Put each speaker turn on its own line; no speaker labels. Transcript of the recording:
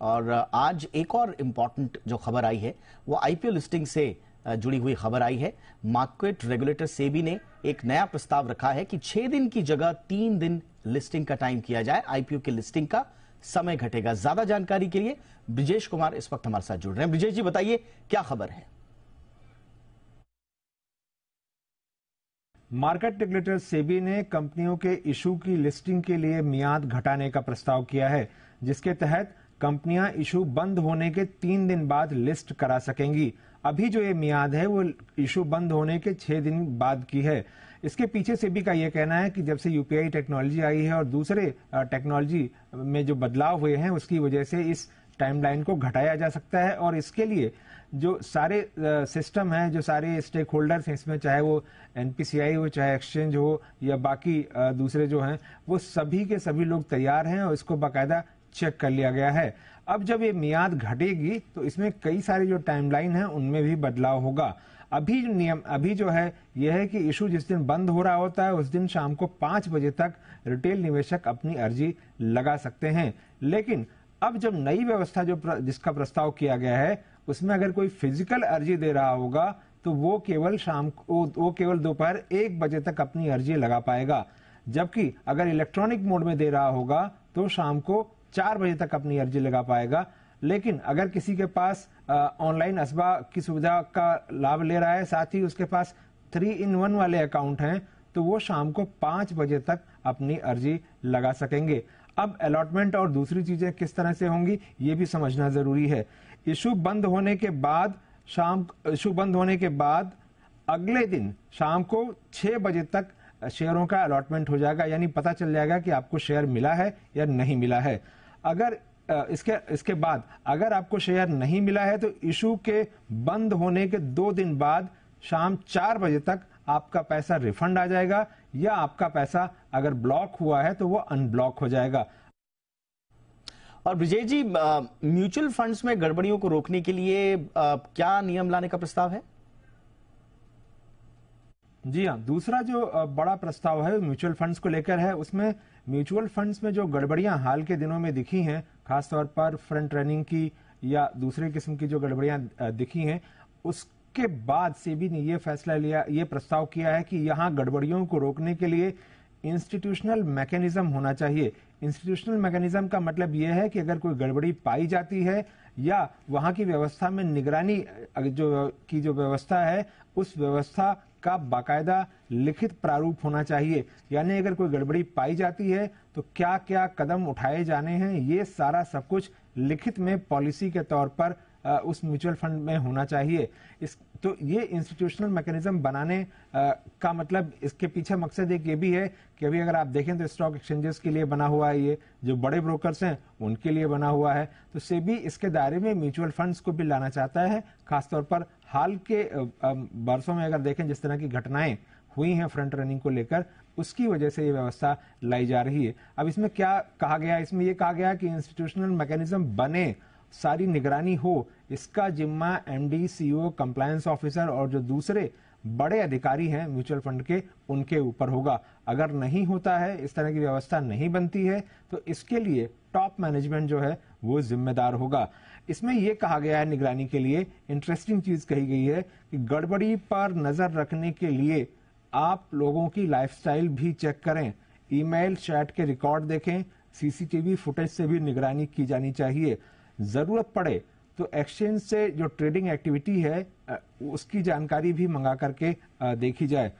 और आज एक और इम्पोर्टेंट जो खबर आई है वो आईपीओ लिस्टिंग से जुड़ी हुई खबर आई है मार्केट रेगुलेटर सेबी ने एक नया प्रस्ताव रखा है कि छह दिन की जगह तीन दिन लिस्टिंग का टाइम किया जाए आईपीओ की लिस्टिंग का समय घटेगा ज्यादा जानकारी के लिए ब्रिजेश कुमार इस वक्त हमारे साथ जुड़ रहे हैं ब्रिजेश जी बताइए क्या खबर है
मार्केट रेगुलेटर सेबी ने कंपनियों के इशू की लिस्टिंग के लिए मियाद घटाने का प्रस्ताव किया है जिसके तहत कंपनियां इशू बंद होने के तीन दिन बाद लिस्ट करा सकेंगी अभी जो ये मियाद है वो इशू बंद होने के छह दिन बाद की है इसके पीछे से भी का ये कहना है कि जब से यूपीआई टेक्नोलॉजी आई है और दूसरे टेक्नोलॉजी में जो बदलाव हुए हैं उसकी वजह से इस टाइमलाइन को घटाया जा सकता है और इसके लिए जो सारे सिस्टम हैं जो सारे स्टेक होल्डर्स हैं इसमें चाहे वो एन हो चाहे एक्सचेंज हो या बाकी दूसरे जो हैं वो सभी के सभी लोग तैयार हैं और इसको बाकायदा चेक कर लिया गया है अब जब ये मियाद घटेगी तो इसमें कई सारी जो टाइमलाइन है उनमें भी बदलाव होगा अभी नियम अभी जो है यह है कि इशू जिस दिन बंद हो रहा होता है उस दिन शाम को पाँच बजे तक रिटेल निवेशक अपनी अर्जी लगा सकते हैं लेकिन अब जब नई व्यवस्था जो प्र, जिसका प्रस्ताव किया गया है उसमें अगर कोई फिजिकल अर्जी दे रहा होगा तो वो केवल शाम वो, वो केवल दोपहर एक बजे तक अपनी अर्जी लगा पाएगा जबकि अगर इलेक्ट्रॉनिक मोड में दे रहा होगा तो शाम को चार बजे तक अपनी अर्जी लगा पाएगा लेकिन अगर किसी के पास ऑनलाइन असबा की सुविधा का लाभ ले रहा है साथ ही उसके पास थ्री इन वन वाले अकाउंट हैं तो वो शाम को पांच बजे तक अपनी अर्जी लगा सकेंगे अब अलॉटमेंट और दूसरी चीजें किस तरह से होंगी ये भी समझना जरूरी है इशू बंद होने के बाद शाम इशू बंद होने के बाद अगले दिन शाम को छह बजे तक शेयरों का अलॉटमेंट हो जाएगा यानी पता चल जाएगा कि आपको शेयर मिला है या नहीं मिला है अगर इसके इसके बाद अगर आपको शेयर नहीं मिला है तो इशू के बंद होने के दो दिन बाद शाम चार बजे तक आपका पैसा रिफंड आ जाएगा या आपका पैसा अगर
ब्लॉक हुआ है तो वो अनब्लॉक हो जाएगा और विजय जी म्यूचुअल फंड्स में गड़बड़ियों को रोकने के लिए आ, क्या नियम लाने का प्रस्ताव है
जी हाँ दूसरा जो बड़ा प्रस्ताव है म्यूचुअल फंड्स को लेकर है उसमें म्यूचुअल फंड्स में जो गड़बड़ियां हाल के दिनों में दिखी हैं खासतौर पर फ्रंट रनिंग की या दूसरे किस्म की जो गड़बड़ियां दिखी हैं उसके बाद सेबी ने ये फैसला लिया ये प्रस्ताव किया है कि यहाँ गड़बड़ियों को रोकने के लिए इंस्टीट्यूशनल मैकेनिज्म होना चाहिए इंस्टीट्यूशनल मैकेनिज्म का मतलब यह है कि अगर कोई गड़बड़ी पाई जाती है या वहाँ की व्यवस्था में निगरानी जो की जो व्यवस्था है उस व्यवस्था का बाकायदा लिखित प्रारूप होना चाहिए यानी अगर कोई गड़बड़ी पाई जाती है तो क्या क्या कदम उठाए जाने हैं ये सारा सब कुछ लिखित में पॉलिसी के तौर पर उस म्यूचुअल फंड में होना चाहिए इस तो ये इंस्टीट्यूशनल मैकेनिज्म बनाने आ, का मतलब इसके पीछे मकसद एक ये भी है कि अभी अगर आप देखें तो स्टॉक एक्सचेंजेस के लिए बना हुआ है ये जो बड़े ब्रोकर्स हैं उनके लिए बना हुआ है तो सेबी इसके दायरे में म्यूचुअल फंड्स को भी लाना चाहता है खासतौर पर हाल के बरसों में अगर देखें जिस तरह की घटनाएं हुई हैं फ्रंट रनिंग को लेकर उसकी वजह से ये व्यवस्था लाई जा रही है अब इसमें क्या कहा गया इसमें ये कहा गया कि इंस्टीट्यूशनल मैकेनिज्म बने सारी निगरानी हो इसका जिम्मा एमडी सीईओ कंप्लायंस ऑफिसर और जो दूसरे बड़े अधिकारी हैं म्यूचुअल फंड के उनके ऊपर होगा अगर नहीं होता है इस तरह की व्यवस्था नहीं बनती है तो इसके लिए टॉप मैनेजमेंट जो है वो जिम्मेदार होगा इसमें यह कहा गया है निगरानी के लिए इंटरेस्टिंग चीज कही गई है कि गड़बड़ी पर नजर रखने के लिए आप लोगों की लाइफस्टाइल भी चेक करें ईमेल चैट के रिकॉर्ड देखें सीसीटीवी फुटेज से भी निगरानी की जानी चाहिए ज़रूरत पड़े तो एक्सचेंज से जो ट्रेडिंग एक्टिविटी है उसकी जानकारी भी मंगा करके देखी जाए